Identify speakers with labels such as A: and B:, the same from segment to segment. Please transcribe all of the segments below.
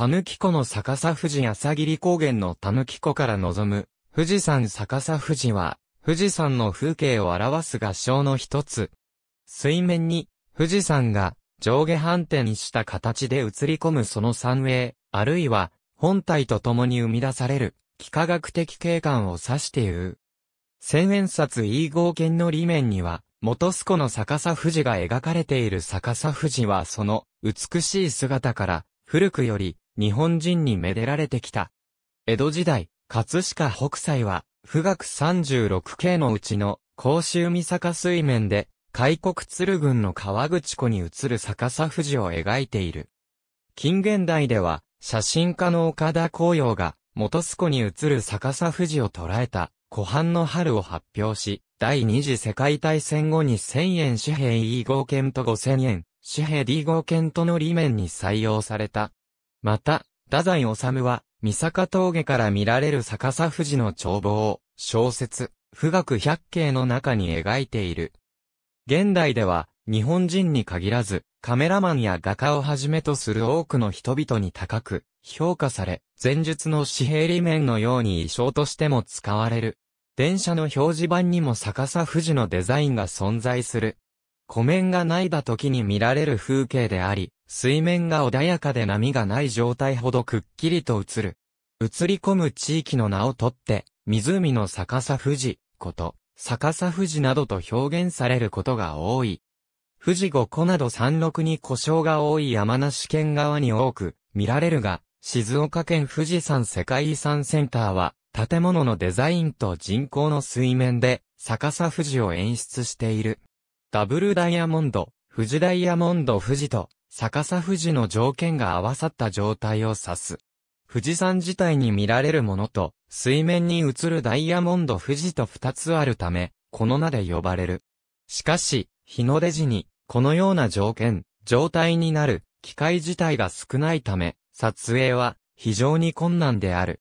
A: たぬき湖の逆さ富士朝霧高原のたぬき湖から望む、富士山逆さ富士は、富士山の風景を表す合唱の一つ。水面に、富士山が上下反転した形で映り込むその三栄、あるいは、本体と共に生み出される、幾何学的景観を指して言う。千円札 E 号券の裏面には、元栖湖の逆さ富士が描かれている逆さ富士はその美しい姿から、古くより日本人にめでられてきた。江戸時代、葛飾北斎は、富岳36景のうちの、甲州三坂水面で、開国鶴群の川口湖に映る逆さ富士を描いている。近現代では、写真家の岡田紅葉が、元須湖に映る逆さ富士を捉えた、湖畔の春を発表し、第二次世界大戦後に1000円紙幣 E 号券と5000円、紙幣 D 号券との裏面に採用された。また、太宰治は、三坂峠から見られる逆さ富士の眺望を、小説、富岳百景の中に描いている。現代では、日本人に限らず、カメラマンや画家をはじめとする多くの人々に高く評価され、前述の紙幣裏面のように衣装としても使われる。電車の表示板にも逆さ富士のデザインが存在する。湖面がないだ時に見られる風景であり、水面が穏やかで波がない状態ほどくっきりと映る。映り込む地域の名をとって、湖の逆さ富士、こと、逆さ富士などと表現されることが多い。富士五湖など山麓に故障が多い山梨県側に多く見られるが、静岡県富士山世界遺産センターは、建物のデザインと人工の水面で逆さ富士を演出している。ダブルダイヤモンド、富士ダイヤモンド富士と逆さ富士の条件が合わさった状態を指す。富士山自体に見られるものと、水面に映るダイヤモンド富士と二つあるため、この名で呼ばれる。しかし、日の出時に、このような条件、状態になる、機械自体が少ないため、撮影は、非常に困難である。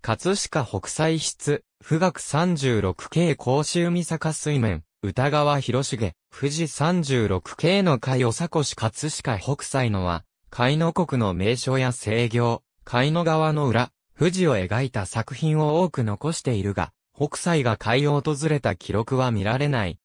A: 葛飾北斎室、富岳3 6系甲州岬坂水面、歌川広重、富士36系の海おさこし葛飾北斎のは、海の国の名所や制御、海の川の裏、富士を描いた作品を多く残しているが、北斎が海を訪れた記録は見られない。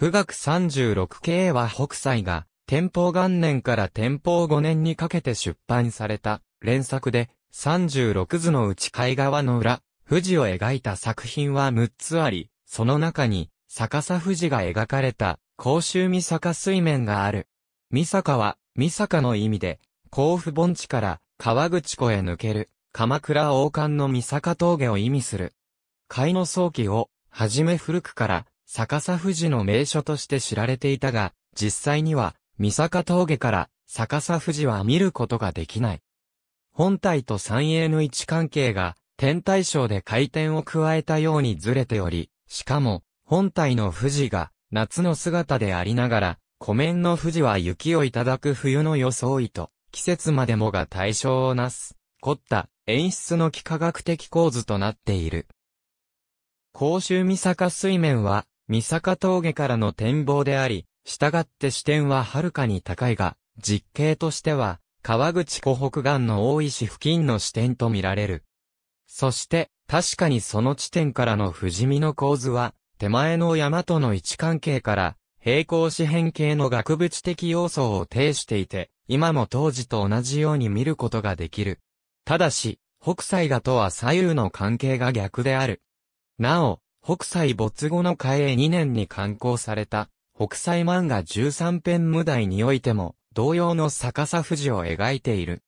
A: 富岳36系は北斎が、天保元年から天保5年にかけて出版された、連作で、36図のうち海側の裏、富士を描いた作品は6つあり、その中に、逆さ富士が描かれた、甲州三坂水面がある。三坂は、三坂の意味で、甲府盆地から川口湖へ抜ける、鎌倉王冠の三坂峠を意味する。海の早期を、はじめ古くから、逆さ富士の名所として知られていたが、実際には、三坂峠から逆さ富士は見ることができない。本体と三栄の位置関係が、天体ショーで回転を加えたようにずれており、しかも、本体の富士が夏の姿でありながら、湖面の富士は雪をいただく冬の装いと、季節までもが対象をなす、凝った演出の幾何学的構図となっている。甲州三坂水面は、三坂峠からの展望であり、従って視点ははるかに高いが、実景としては、川口湖北岸の大石付近の視点と見られる。そして、確かにその地点からの不死身の構図は、手前の山との位置関係から、平行四辺形の額縁的要素を呈していて、今も当時と同じように見ることができる。ただし、北斎画とは左右の関係が逆である。なお、北斎没後の海へ2年に刊行された、北斎漫画13編無題においても、同様の逆さ富士を描いている。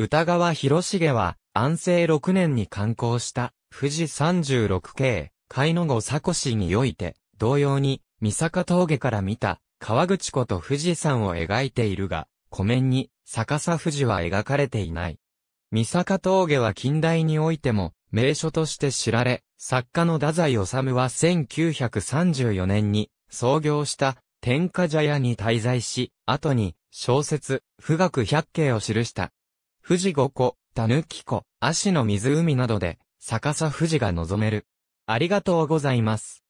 A: 歌川広重は、安政6年に刊行した、富士36景、イノゴ佐古市において、同様に、三坂峠から見た、川口湖と富士山を描いているが、湖面に、逆さ富士は描かれていない。三坂峠は近代においても、名所として知られ、作家の太宰治は1934年に、創業した、天下茶屋に滞在し、後に、小説、富岳百景を記した。富士五湖、狸湖、足の湖などで、逆さ富士が望める。ありがとうございます。